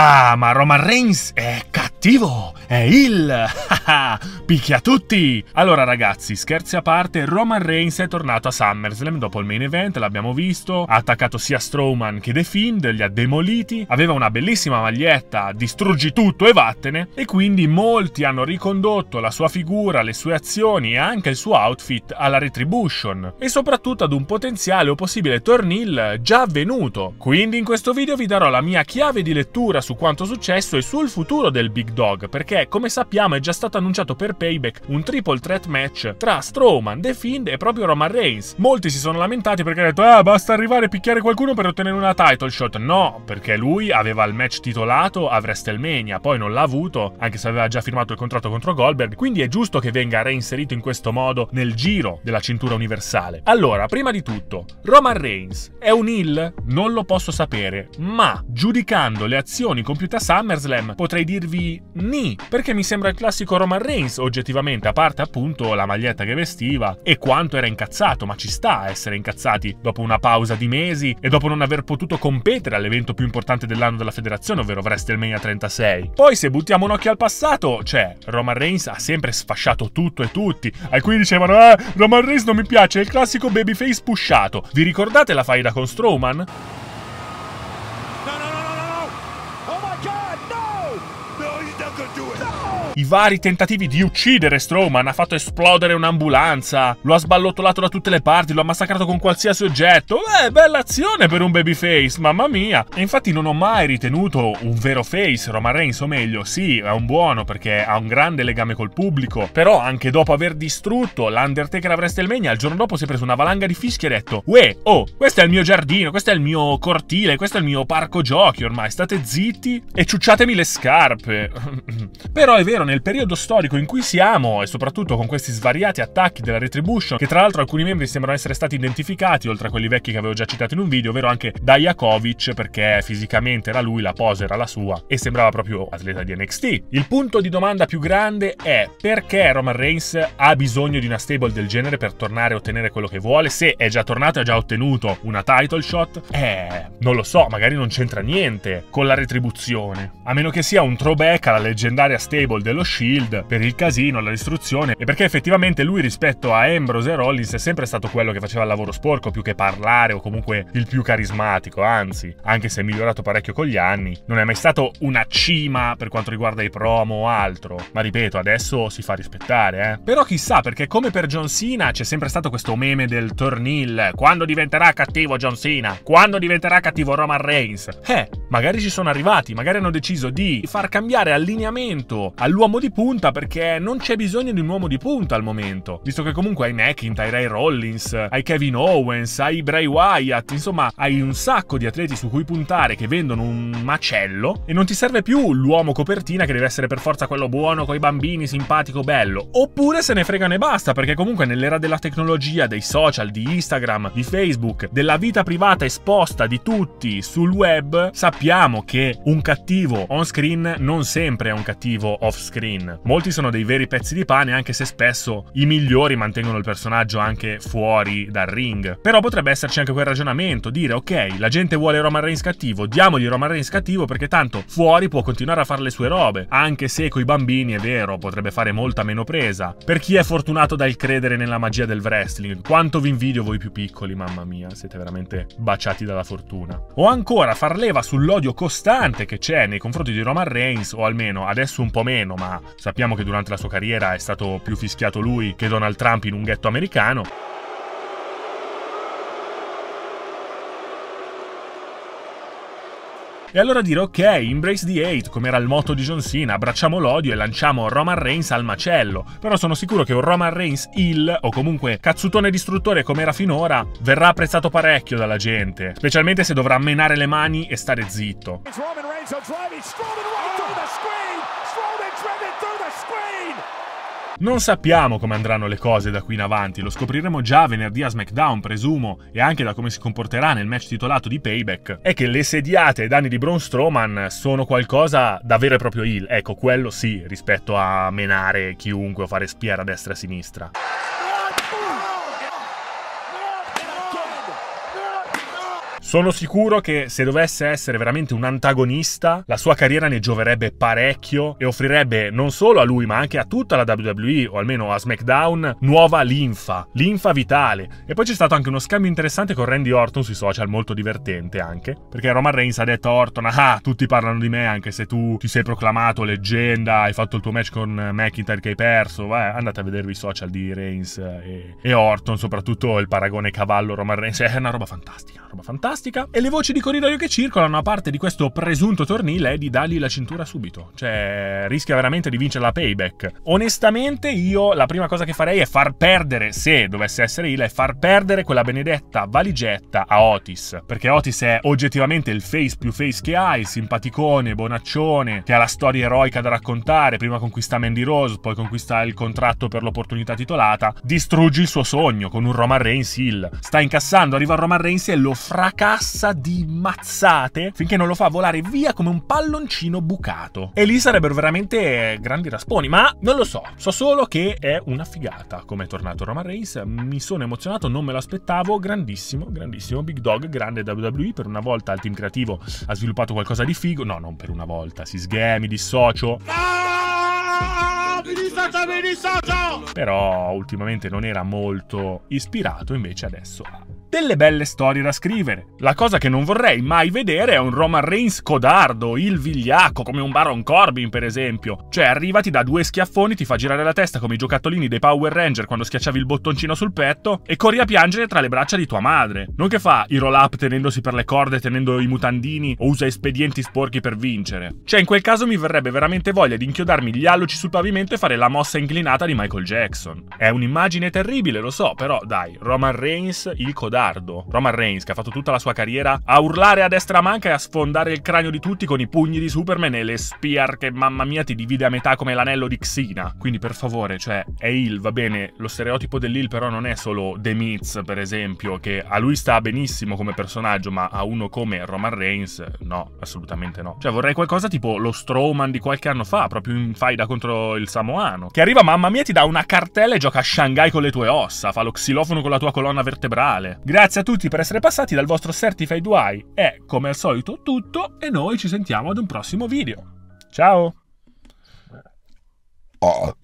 Ah, Maroma Reigns es eh, cativo! castigo, eh, il. Ah, picchia tutti! Allora ragazzi, scherzi a parte, Roman Reigns è tornato a SummerSlam dopo il main event, l'abbiamo visto, ha attaccato sia Strowman che The Fiend, li ha demoliti, aveva una bellissima maglietta, distruggi tutto e vattene, e quindi molti hanno ricondotto la sua figura, le sue azioni e anche il suo outfit alla Retribution, e soprattutto ad un potenziale o possibile tornil già avvenuto. Quindi in questo video vi darò la mia chiave di lettura su quanto successo e sul futuro del Big Dog, perché come sappiamo è già stato annunciato per Payback un triple threat match tra Strowman, The Fiend e proprio Roman Reigns. Molti si sono lamentati perché hanno detto ah basta arrivare e picchiare qualcuno per ottenere una title shot. No, perché lui aveva il match titolato a WrestleMania, poi non l'ha avuto, anche se aveva già firmato il contratto contro Goldberg, quindi è giusto che venga reinserito in questo modo nel giro della cintura universale. Allora, prima di tutto, Roman Reigns è un heel? Non lo posso sapere, ma giudicando le azioni compiute a SummerSlam potrei dirvi ni, perché mi sembra il classico Roman Roman Reigns oggettivamente, a parte appunto la maglietta che vestiva e quanto era incazzato, ma ci sta a essere incazzati dopo una pausa di mesi e dopo non aver potuto competere all'evento più importante dell'anno della federazione, ovvero WrestleMania 36. Poi se buttiamo un occhio al passato, cioè Roman Reigns ha sempre sfasciato tutto e tutti. Alcuni dicevano eh, Roman Reigns non mi piace, è il classico babyface pushato". Vi ricordate la faida con Strowman? No, no, no, no, no! Oh my god, no! No, he's not gonna do it! No! i vari tentativi di uccidere Strowman, ha fatto esplodere un'ambulanza, lo ha sballottolato da tutte le parti, lo ha massacrato con qualsiasi oggetto. Beh, bella azione per un babyface, mamma mia! E infatti non ho mai ritenuto un vero face Roman Reigns, o meglio, sì, è un buono perché ha un grande legame col pubblico, però anche dopo aver distrutto l'Undertaker a WrestleMania, il giorno dopo si è preso una valanga di fischi e ha detto «Uè, oh, questo è il mio giardino, questo è il mio cortile, questo è il mio parco giochi ormai, state zitti e ciucciatemi le scarpe». però è vero, nel periodo storico in cui siamo, e soprattutto con questi svariati attacchi della Retribution, che tra l'altro alcuni membri sembrano essere stati identificati, oltre a quelli vecchi che avevo già citato in un video, ovvero anche Dajakovic, perché fisicamente era lui, la pose era la sua, e sembrava proprio atleta di NXT. Il punto di domanda più grande è perché Roman Reigns ha bisogno di una stable del genere per tornare a ottenere quello che vuole, se è già tornato e ha già ottenuto una title shot? Eh, non lo so, magari non c'entra niente con la retribuzione. A meno che sia un throwback alla leggendaria stable dello dello Shield per il casino, la distruzione e perché effettivamente lui rispetto a Ambrose e Rollins è sempre stato quello che faceva il lavoro sporco più che parlare o comunque il più carismatico, anzi, anche se è migliorato parecchio con gli anni, non è mai stato una cima per quanto riguarda i promo o altro, ma ripeto, adesso si fa rispettare, eh. Però chissà, perché come per John Cena c'è sempre stato questo meme del tornil, quando diventerà cattivo John Cena, quando diventerà cattivo Roman Reigns. Eh, Magari ci sono arrivati, magari hanno deciso di far cambiare allineamento all'uomo di punta perché non c'è bisogno di un uomo di punta al momento, visto che comunque hai McIntyre, hai Rollins, hai Kevin Owens, hai Bray Wyatt, insomma hai un sacco di atleti su cui puntare che vendono un macello e non ti serve più l'uomo copertina che deve essere per forza quello buono coi bambini, simpatico, bello. Oppure se ne fregano e basta perché comunque nell'era della tecnologia, dei social, di Instagram, di Facebook, della vita privata esposta di tutti sul web, sappiamo sappiamo che un cattivo on screen non sempre è un cattivo off screen. Molti sono dei veri pezzi di pane, anche se spesso i migliori mantengono il personaggio anche fuori dal ring. Però potrebbe esserci anche quel ragionamento, dire ok, la gente vuole Roman Reigns cattivo, diamogli Roman Reigns cattivo perché tanto fuori può continuare a fare le sue robe, anche se coi bambini è vero, potrebbe fare molta meno presa. Per chi è fortunato dal credere nella magia del wrestling, quanto vi invidio voi più piccoli, mamma mia, siete veramente baciati dalla fortuna. O ancora far leva sul sull'odio costante che c'è nei confronti di Roman Reigns, o almeno adesso un po' meno, ma sappiamo che durante la sua carriera è stato più fischiato lui che Donald Trump in un ghetto americano. E allora dire ok, embrace the hate, come era il motto di John Cena, abbracciamo l'odio e lanciamo Roman Reigns al macello. Però sono sicuro che un Roman Reigns ill, o comunque cazzutone distruttore come era finora, verrà apprezzato parecchio dalla gente, specialmente se dovrà menare le mani e stare zitto. Roman Reigns are driving Strowman Strowman driven through the screen! Non sappiamo come andranno le cose da qui in avanti, lo scopriremo già venerdì a SmackDown, presumo, e anche da come si comporterà nel match titolato di Payback. È che le sediate ai danni di Braun Strowman sono qualcosa da vero e proprio heel, ecco, quello sì, rispetto a menare chiunque o fare spiera a destra e a sinistra. Sono sicuro che se dovesse essere veramente un antagonista, la sua carriera ne gioverebbe parecchio e offrirebbe non solo a lui ma anche a tutta la WWE, o almeno a SmackDown, nuova linfa, linfa vitale. E poi c'è stato anche uno scambio interessante con Randy Orton sui social, molto divertente anche, perché Roman Reigns ha detto a Orton, ah, tutti parlano di me anche se tu ti sei proclamato leggenda, hai fatto il tuo match con McIntyre che hai perso, vai, andate a vedervi i social di Reigns eh, e, e Orton, soprattutto il paragone cavallo-Roman Reigns, cioè, è una roba fantastica, una roba fantastica plastica e le voci di corridoio che circolano a parte di questo presunto tornile è di dargli la cintura subito. Cioè, rischia veramente di vincere la payback. Onestamente, io la prima cosa che farei è far perdere, se dovesse essere il, è far perdere quella benedetta valigetta a Otis. Perché Otis è oggettivamente il face più face che hai, simpaticone, bonaccione, che ha la storia eroica da raccontare. Prima conquista Mandy Rose, poi conquista il contratto per l'opportunità titolata. Distruggi il suo sogno con un Roman Reigns Hill. Sta incassando, arriva Roman Reigns e lo fracca cassa di mazzate finché non lo fa volare via come un palloncino bucato. E lì sarebbero veramente eh, grandi rasponi, ma non lo so. So solo che è una figata come è tornato Roman Reigns. Mi sono emozionato, non me lo aspettavo. Grandissimo, grandissimo. Big Dog, grande WWE. Per una volta il team creativo ha sviluppato qualcosa di figo. No, non per una volta. Si sghemi, dissocio. Però ultimamente non era molto ispirato, invece adesso ha delle belle storie da scrivere. La cosa che non vorrei mai vedere è un Roman Reigns codardo, il vigliacco, come un Baron Corbin per esempio. Cioè arriva, ti dà due schiaffoni, ti fa girare la testa come i giocattolini dei Power Ranger quando schiacciavi il bottoncino sul petto e corri a piangere tra le braccia di tua madre. Non che fa i roll up tenendosi per le corde, tenendo i mutandini o usa espedienti sporchi per vincere. Cioè in quel caso mi verrebbe veramente voglia di inchiodarmi gli alloci sul pavimento e fare la mossa inclinata di Michael Jackson. È un'immagine terribile, lo so, però dai, Roman Reigns, il codardo codardo. Roman Reigns, che ha fatto tutta la sua carriera a urlare a destra manca e a sfondare il cranio di tutti con i pugni di Superman e le spear che, mamma mia, ti divide a metà come l'anello di Xina. Quindi, per favore, cioè, è il, va bene, lo stereotipo dell'il però non è solo The Miz, per esempio, che a lui sta benissimo come personaggio, ma a uno come Roman Reigns, no, assolutamente no. Cioè, vorrei qualcosa tipo lo Strowman di qualche anno fa, proprio in faida contro il Samoano, che arriva, mamma mia, ti dà una cartella e gioca a Shanghai con le tue ossa, fa lo xilofono con la tua colonna vertebrale. Grazie a tutti per essere passati dal vostro Certified UI. È, come al solito, tutto e noi ci sentiamo ad un prossimo video. Ciao! Oh.